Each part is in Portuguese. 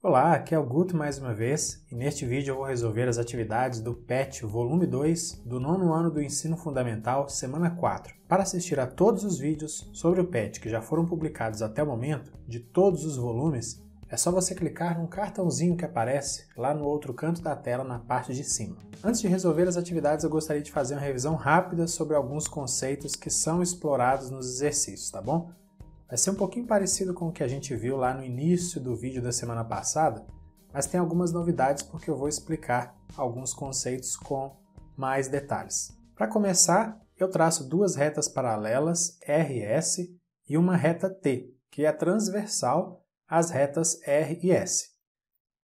Olá, aqui é o Guto mais uma vez e neste vídeo eu vou resolver as atividades do PET Volume 2 do nono ano do Ensino Fundamental, semana 4. Para assistir a todos os vídeos sobre o PET que já foram publicados até o momento, de todos os volumes, é só você clicar num cartãozinho que aparece lá no outro canto da tela, na parte de cima. Antes de resolver as atividades, eu gostaria de fazer uma revisão rápida sobre alguns conceitos que são explorados nos exercícios, tá bom? Vai ser um pouquinho parecido com o que a gente viu lá no início do vídeo da semana passada, mas tem algumas novidades porque eu vou explicar alguns conceitos com mais detalhes. Para começar, eu traço duas retas paralelas, RS, e uma reta T, que é transversal às retas R e S.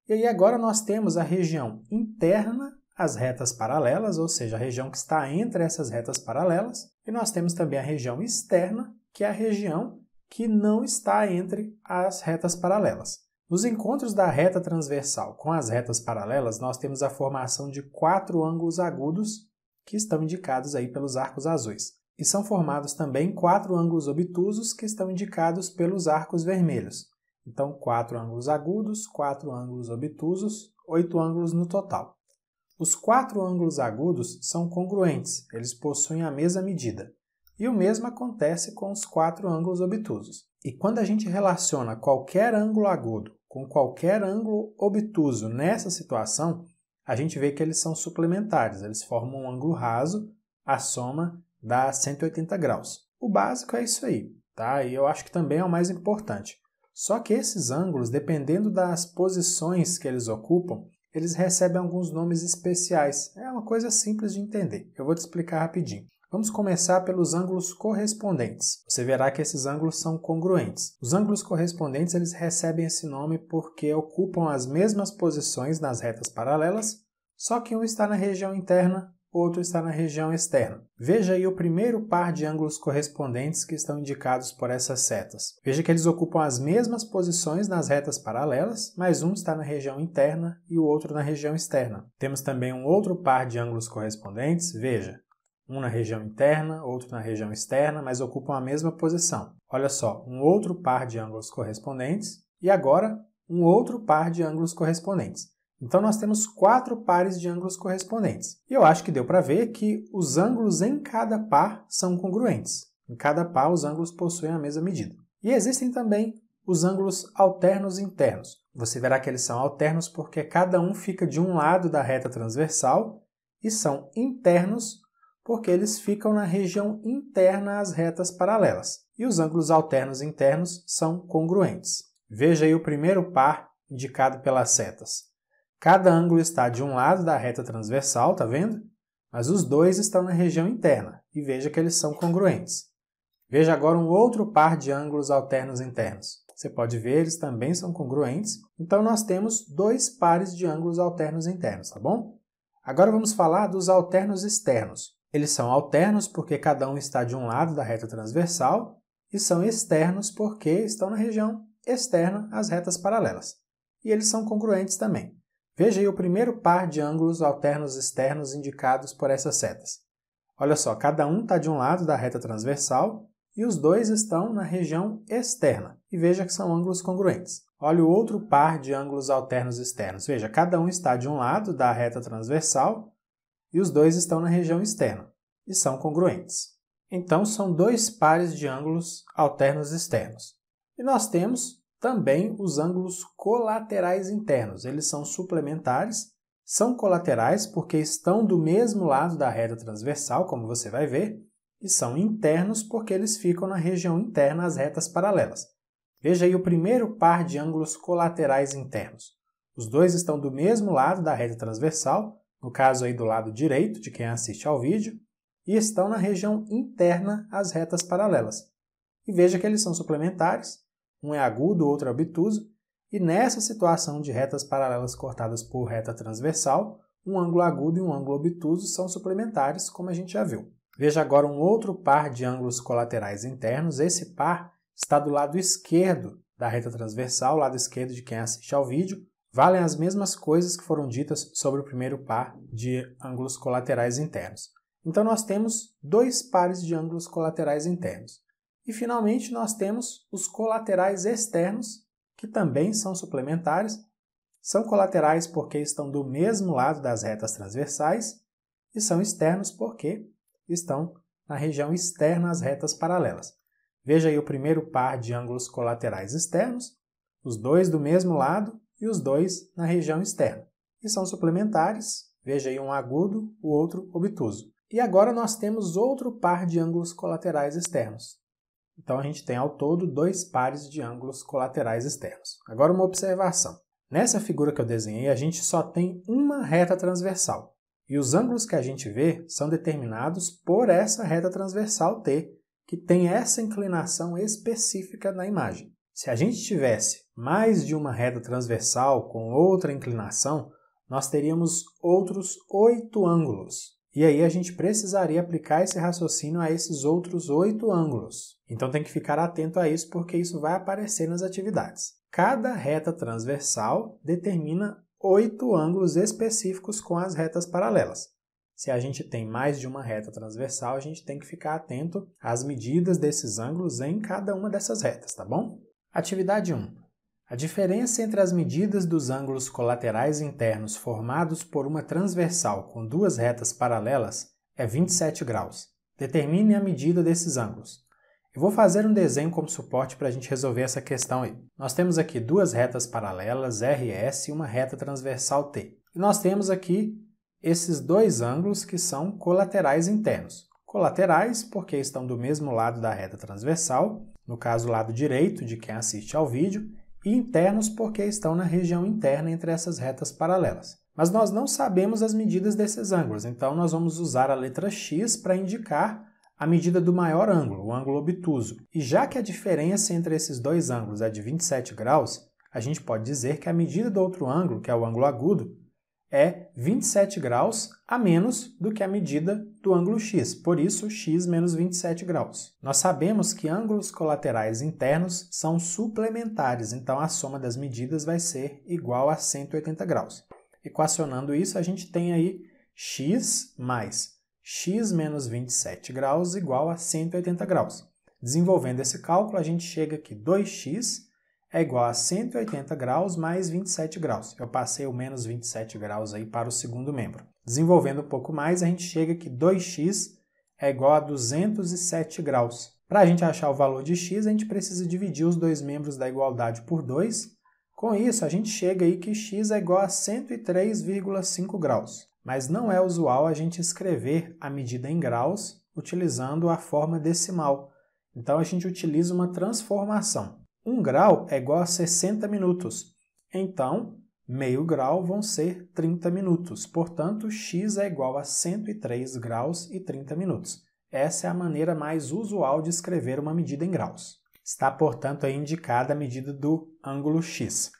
E aí agora nós temos a região interna às retas paralelas, ou seja, a região que está entre essas retas paralelas, e nós temos também a região externa, que é a região que não está entre as retas paralelas. Nos encontros da reta transversal com as retas paralelas, nós temos a formação de quatro ângulos agudos que estão indicados aí pelos arcos azuis. E são formados também quatro ângulos obtusos que estão indicados pelos arcos vermelhos. Então, quatro ângulos agudos, quatro ângulos obtusos, oito ângulos no total. Os quatro ângulos agudos são congruentes, eles possuem a mesma medida. E o mesmo acontece com os quatro ângulos obtusos. E quando a gente relaciona qualquer ângulo agudo com qualquer ângulo obtuso nessa situação, a gente vê que eles são suplementares, eles formam um ângulo raso, a soma dá 180 graus. O básico é isso aí, tá? E eu acho que também é o mais importante. Só que esses ângulos, dependendo das posições que eles ocupam, eles recebem alguns nomes especiais. É uma coisa simples de entender. Eu vou te explicar rapidinho. Vamos começar pelos ângulos correspondentes. Você verá que esses ângulos são congruentes. Os ângulos correspondentes eles recebem esse nome porque ocupam as mesmas posições nas retas paralelas, só que um está na região interna, outro está na região externa. Veja aí o primeiro par de ângulos correspondentes que estão indicados por essas setas. Veja que eles ocupam as mesmas posições nas retas paralelas, mas um está na região interna e o outro na região externa. Temos também um outro par de ângulos correspondentes, veja, um na região interna, outro na região externa, mas ocupam a mesma posição. Olha só, um outro par de ângulos correspondentes e agora um outro par de ângulos correspondentes. Então nós temos quatro pares de ângulos correspondentes. E eu acho que deu para ver que os ângulos em cada par são congruentes. Em cada par os ângulos possuem a mesma medida. E existem também os ângulos alternos internos. Você verá que eles são alternos porque cada um fica de um lado da reta transversal e são internos porque eles ficam na região interna às retas paralelas, e os ângulos alternos internos são congruentes. Veja aí o primeiro par indicado pelas setas. Cada ângulo está de um lado da reta transversal, tá vendo? Mas os dois estão na região interna, e veja que eles são congruentes. Veja agora um outro par de ângulos alternos internos. Você pode ver, eles também são congruentes. Então, nós temos dois pares de ângulos alternos internos, tá bom? Agora vamos falar dos alternos externos. Eles são alternos porque cada um está de um lado da reta transversal e são externos porque estão na região externa às retas paralelas. E eles são congruentes também. Veja aí o primeiro par de ângulos alternos externos indicados por essas setas. Olha só, cada um está de um lado da reta transversal e os dois estão na região externa. E veja que são ângulos congruentes. Olha o outro par de ângulos alternos externos. Veja, cada um está de um lado da reta transversal e os dois estão na região externa e são congruentes. Então são dois pares de ângulos alternos externos. E nós temos também os ângulos colaterais internos, eles são suplementares, são colaterais porque estão do mesmo lado da reta transversal, como você vai ver, e são internos porque eles ficam na região interna às retas paralelas. Veja aí o primeiro par de ângulos colaterais internos. Os dois estão do mesmo lado da reta transversal, no caso aí do lado direito de quem assiste ao vídeo, e estão na região interna às retas paralelas. E veja que eles são suplementares, um é agudo, o outro é obtuso, e nessa situação de retas paralelas cortadas por reta transversal, um ângulo agudo e um ângulo obtuso são suplementares, como a gente já viu. Veja agora um outro par de ângulos colaterais internos. Esse par está do lado esquerdo da reta transversal, lado esquerdo de quem assiste ao vídeo, valem as mesmas coisas que foram ditas sobre o primeiro par de ângulos colaterais internos. Então nós temos dois pares de ângulos colaterais internos. E finalmente nós temos os colaterais externos, que também são suplementares. São colaterais porque estão do mesmo lado das retas transversais e são externos porque estão na região externa às retas paralelas. Veja aí o primeiro par de ângulos colaterais externos, os dois do mesmo lado e os dois na região externa. E são suplementares, veja aí um agudo, o outro obtuso. E agora nós temos outro par de ângulos colaterais externos. Então a gente tem ao todo dois pares de ângulos colaterais externos. Agora uma observação. Nessa figura que eu desenhei, a gente só tem uma reta transversal. E os ângulos que a gente vê são determinados por essa reta transversal T, que tem essa inclinação específica na imagem. Se a gente tivesse mais de uma reta transversal com outra inclinação, nós teríamos outros oito ângulos. E aí a gente precisaria aplicar esse raciocínio a esses outros oito ângulos. Então tem que ficar atento a isso porque isso vai aparecer nas atividades. Cada reta transversal determina oito ângulos específicos com as retas paralelas. Se a gente tem mais de uma reta transversal, a gente tem que ficar atento às medidas desses ângulos em cada uma dessas retas, tá bom? Atividade 1. A diferença entre as medidas dos ângulos colaterais internos formados por uma transversal com duas retas paralelas é 27 graus. Determine a medida desses ângulos. Eu vou fazer um desenho como suporte para a gente resolver essa questão aí. Nós temos aqui duas retas paralelas, RS, e uma reta transversal T. E nós temos aqui esses dois ângulos que são colaterais internos. Colaterais porque estão do mesmo lado da reta transversal no caso lado direito de quem assiste ao vídeo, e internos porque estão na região interna entre essas retas paralelas. Mas nós não sabemos as medidas desses ângulos, então nós vamos usar a letra x para indicar a medida do maior ângulo, o ângulo obtuso. E já que a diferença entre esses dois ângulos é de 27 graus, a gente pode dizer que a medida do outro ângulo, que é o ângulo agudo, é 27 graus a menos do que a medida do ângulo x, por isso x menos 27 graus. Nós sabemos que ângulos colaterais internos são suplementares, então a soma das medidas vai ser igual a 180 graus. Equacionando isso, a gente tem aí x mais x menos 27 graus igual a 180 graus. Desenvolvendo esse cálculo, a gente chega que 2x é igual a 180 graus mais 27 graus. Eu passei o menos 27 graus aí para o segundo membro. Desenvolvendo um pouco mais, a gente chega que 2x é igual a 207 graus. Para a gente achar o valor de x, a gente precisa dividir os dois membros da igualdade por 2. Com isso, a gente chega aí que x é igual a 103,5 graus. Mas não é usual a gente escrever a medida em graus utilizando a forma decimal. Então a gente utiliza uma transformação. 1 grau é igual a 60 minutos. Então, meio grau vão ser 30 minutos. Portanto, x é igual a 103 graus e 30 minutos. Essa é a maneira mais usual de escrever uma medida em graus. Está, portanto, aí indicada a medida do ângulo x.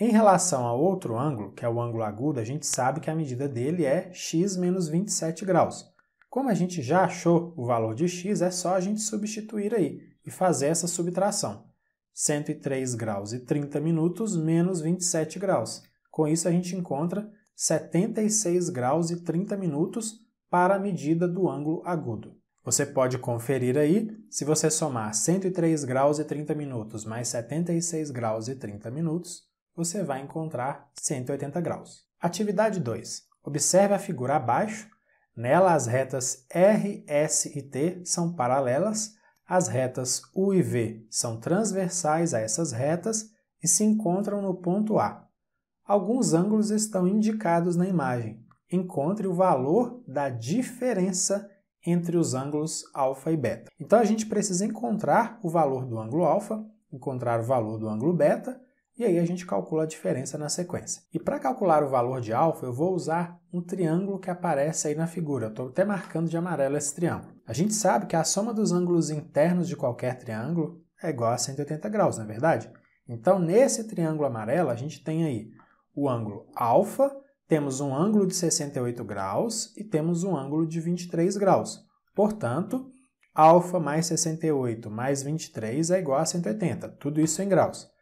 Em relação ao outro ângulo, que é o ângulo agudo, a gente sabe que a medida dele é x menos 27 graus. Como a gente já achou o valor de x, é só a gente substituir aí e fazer essa subtração. 103 graus e 30 minutos menos 27 graus. Com isso, a gente encontra 76 graus e 30 minutos para a medida do ângulo agudo. Você pode conferir aí, se você somar 103 graus e 30 minutos mais 76 graus e 30 minutos, você vai encontrar 180 graus. Atividade 2. Observe a figura abaixo. Nela, as retas R, S e T são paralelas as retas U e V são transversais a essas retas e se encontram no ponto A. Alguns ângulos estão indicados na imagem. Encontre o valor da diferença entre os ângulos alfa e beta. Então a gente precisa encontrar o valor do ângulo alfa, encontrar o valor do ângulo beta e aí a gente calcula a diferença na sequência. E para calcular o valor de alfa, eu vou usar um triângulo que aparece aí na figura. Estou até marcando de amarelo esse triângulo. A gente sabe que a soma dos ângulos internos de qualquer triângulo é igual a 180 graus, não é verdade? Então, nesse triângulo amarelo, a gente tem aí o ângulo alfa, temos um ângulo de 68 graus e temos um ângulo de 23 graus. Portanto, alfa mais 68 mais 23 é igual a 180, tudo isso em graus.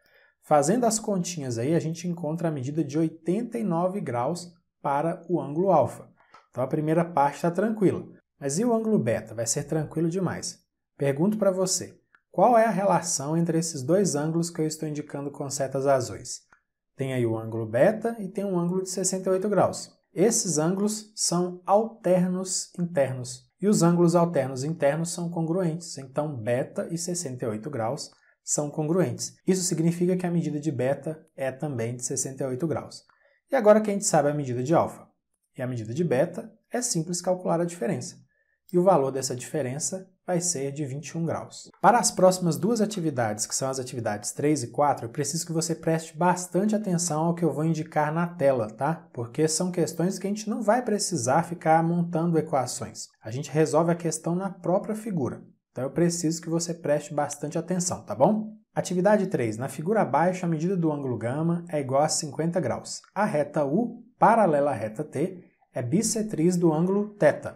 Fazendo as continhas aí, a gente encontra a medida de 89 graus para o ângulo alfa. Então a primeira parte está tranquila. Mas e o ângulo beta? Vai ser tranquilo demais. Pergunto para você, qual é a relação entre esses dois ângulos que eu estou indicando com setas azuis? Tem aí o ângulo beta e tem um ângulo de 68 graus. Esses ângulos são alternos internos. E os ângulos alternos internos são congruentes, então beta e 68 graus são congruentes. Isso significa que a medida de beta é também de 68 graus. E agora que a gente sabe a medida de alfa. E a medida de beta é simples calcular a diferença. E o valor dessa diferença vai ser de 21 graus. Para as próximas duas atividades, que são as atividades 3 e 4, eu preciso que você preste bastante atenção ao que eu vou indicar na tela, tá? Porque são questões que a gente não vai precisar ficar montando equações. A gente resolve a questão na própria figura. Então eu preciso que você preste bastante atenção, tá bom? Atividade 3. Na figura abaixo, a medida do ângulo gama é igual a 50 graus. A reta U, paralela à reta T, é bissetriz do ângulo θ.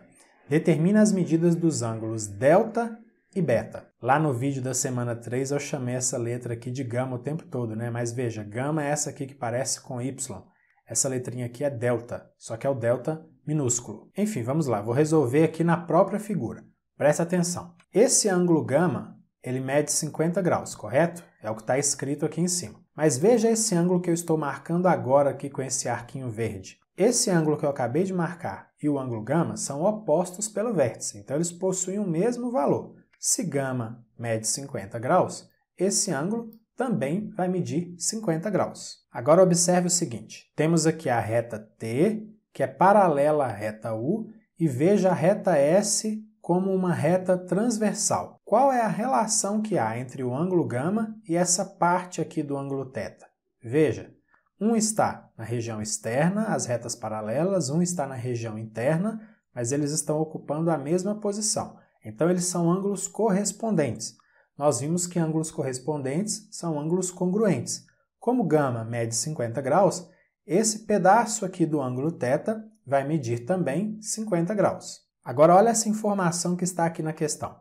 Determina as medidas dos ângulos delta e beta. Lá no vídeo da semana 3 eu chamei essa letra aqui de gama o tempo todo, né? Mas veja, gama é essa aqui que parece com y. Essa letrinha aqui é delta, só que é o delta minúsculo. Enfim, vamos lá, vou resolver aqui na própria figura. Presta atenção. Esse ângulo gama, ele mede 50 graus, correto? É o que está escrito aqui em cima. Mas veja esse ângulo que eu estou marcando agora aqui com esse arquinho verde. Esse ângulo que eu acabei de marcar e o ângulo gama são opostos pelo vértice, então eles possuem o mesmo valor. Se gama mede 50 graus, esse ângulo também vai medir 50 graus. Agora observe o seguinte, temos aqui a reta T, que é paralela à reta U, e veja a reta S como uma reta transversal. Qual é a relação que há entre o ângulo gama e essa parte aqui do ângulo θ? Veja, um está na região externa, as retas paralelas, um está na região interna, mas eles estão ocupando a mesma posição. Então, eles são ângulos correspondentes. Nós vimos que ângulos correspondentes são ângulos congruentes. Como gama mede 50 graus, esse pedaço aqui do ângulo θ vai medir também 50 graus. Agora olha essa informação que está aqui na questão.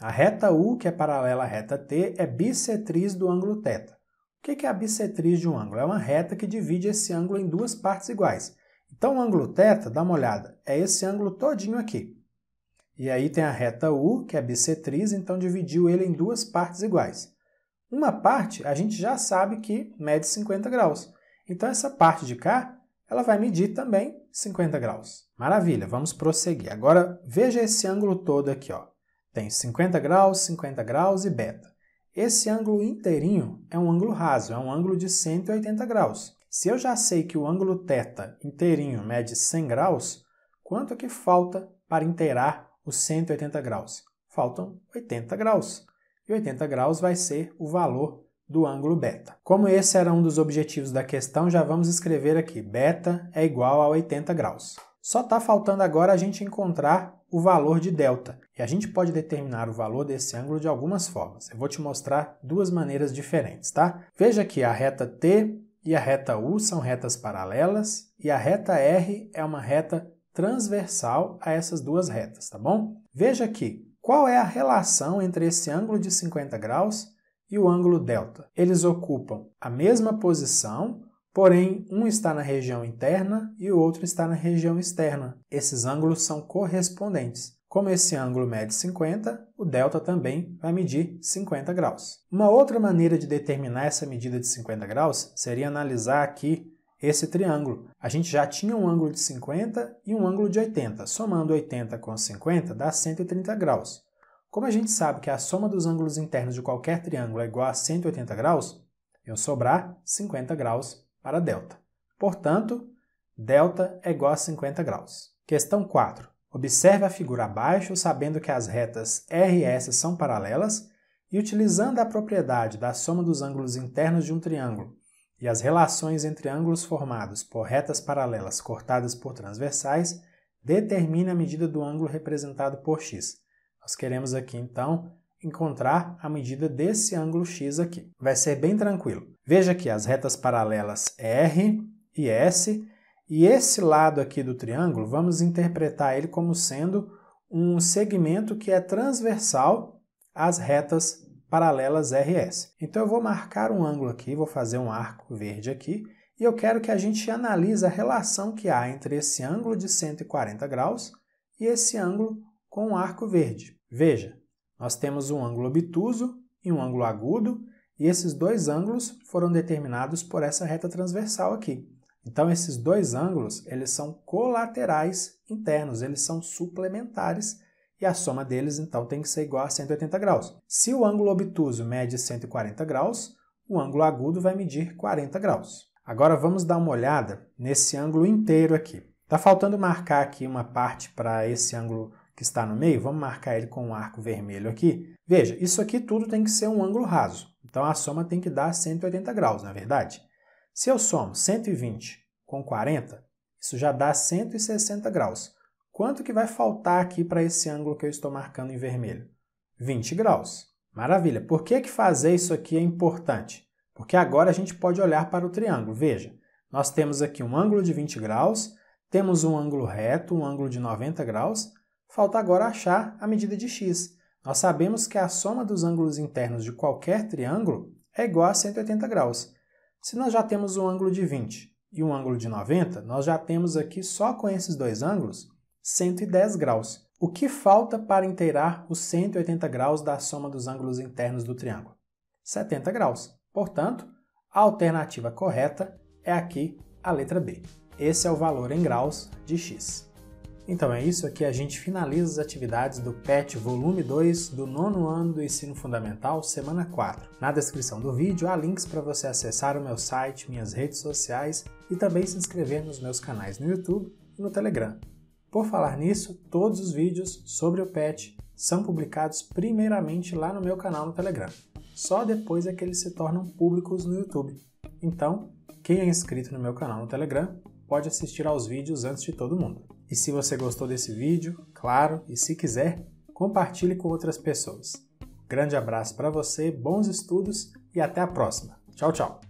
A reta U, que é paralela à reta T, é bissetriz do ângulo θ. O que é a bissetriz de um ângulo? É uma reta que divide esse ângulo em duas partes iguais. Então o ângulo θ, dá uma olhada, é esse ângulo todinho aqui. E aí tem a reta U, que é bissetriz, então dividiu ele em duas partes iguais. Uma parte a gente já sabe que mede 50 graus. Então essa parte de cá ela vai medir também 50 graus. Maravilha, vamos prosseguir. Agora veja esse ângulo todo aqui, ó. Tem 50 graus, 50 graus e beta. Esse ângulo inteirinho é um ângulo raso, é um ângulo de 180 graus. Se eu já sei que o ângulo θ inteirinho mede 100 graus, quanto que falta para inteirar os 180 graus? Faltam 80 graus. E 80 graus vai ser o valor do ângulo beta. Como esse era um dos objetivos da questão, já vamos escrever aqui beta é igual a 80 graus. Só está faltando agora a gente encontrar o valor de delta. E a gente pode determinar o valor desse ângulo de algumas formas. Eu vou te mostrar duas maneiras diferentes, tá? Veja que a reta T e a reta U são retas paralelas e a reta R é uma reta transversal a essas duas retas, tá bom? Veja aqui, qual é a relação entre esse ângulo de 50 graus e o ângulo delta. Eles ocupam a mesma posição, porém um está na região interna e o outro está na região externa. Esses ângulos são correspondentes. Como esse ângulo mede 50, o delta também vai medir 50 graus. Uma outra maneira de determinar essa medida de 50 graus seria analisar aqui esse triângulo. A gente já tinha um ângulo de 50 e um ângulo de 80. Somando 80 com 50 dá 130 graus. Como a gente sabe que a soma dos ângulos internos de qualquer triângulo é igual a 180 graus, iam sobrar 50 graus para delta. Portanto, delta é igual a 50 graus. Questão 4. Observe a figura abaixo, sabendo que as retas R e S são paralelas e utilizando a propriedade da soma dos ângulos internos de um triângulo e as relações entre ângulos formados por retas paralelas cortadas por transversais, determine a medida do ângulo representado por x. Nós queremos aqui, então, encontrar a medida desse ângulo x aqui. Vai ser bem tranquilo. Veja que as retas paralelas R e S, e esse lado aqui do triângulo, vamos interpretar ele como sendo um segmento que é transversal às retas paralelas RS. Então eu vou marcar um ângulo aqui, vou fazer um arco verde aqui, e eu quero que a gente analise a relação que há entre esse ângulo de 140 graus e esse ângulo com um arco verde. Veja, nós temos um ângulo obtuso e um ângulo agudo, e esses dois ângulos foram determinados por essa reta transversal aqui. Então, esses dois ângulos, eles são colaterais internos, eles são suplementares, e a soma deles, então, tem que ser igual a 180 graus. Se o ângulo obtuso mede 140 graus, o ângulo agudo vai medir 40 graus. Agora, vamos dar uma olhada nesse ângulo inteiro aqui. Está faltando marcar aqui uma parte para esse ângulo que está no meio, vamos marcar ele com um arco vermelho aqui. Veja, isso aqui tudo tem que ser um ângulo raso, então a soma tem que dar 180 graus, na é verdade? Se eu somo 120 com 40, isso já dá 160 graus. Quanto que vai faltar aqui para esse ângulo que eu estou marcando em vermelho? 20 graus. Maravilha! Por que, que fazer isso aqui é importante? Porque agora a gente pode olhar para o triângulo. Veja, nós temos aqui um ângulo de 20 graus, temos um ângulo reto, um ângulo de 90 graus, Falta agora achar a medida de x. Nós sabemos que a soma dos ângulos internos de qualquer triângulo é igual a 180 graus. Se nós já temos um ângulo de 20 e um ângulo de 90, nós já temos aqui só com esses dois ângulos 110 graus. O que falta para inteirar os 180 graus da soma dos ângulos internos do triângulo? 70 graus. Portanto, a alternativa correta é aqui a letra B. Esse é o valor em graus de x. Então é isso, aqui a gente finaliza as atividades do PET Volume 2 do nono ano do Ensino Fundamental, semana 4. Na descrição do vídeo há links para você acessar o meu site, minhas redes sociais e também se inscrever nos meus canais no YouTube e no Telegram. Por falar nisso, todos os vídeos sobre o PET são publicados primeiramente lá no meu canal no Telegram. Só depois é que eles se tornam públicos no YouTube. Então, quem é inscrito no meu canal no Telegram pode assistir aos vídeos antes de todo mundo. E se você gostou desse vídeo, claro, e se quiser, compartilhe com outras pessoas. Grande abraço para você, bons estudos e até a próxima. Tchau, tchau!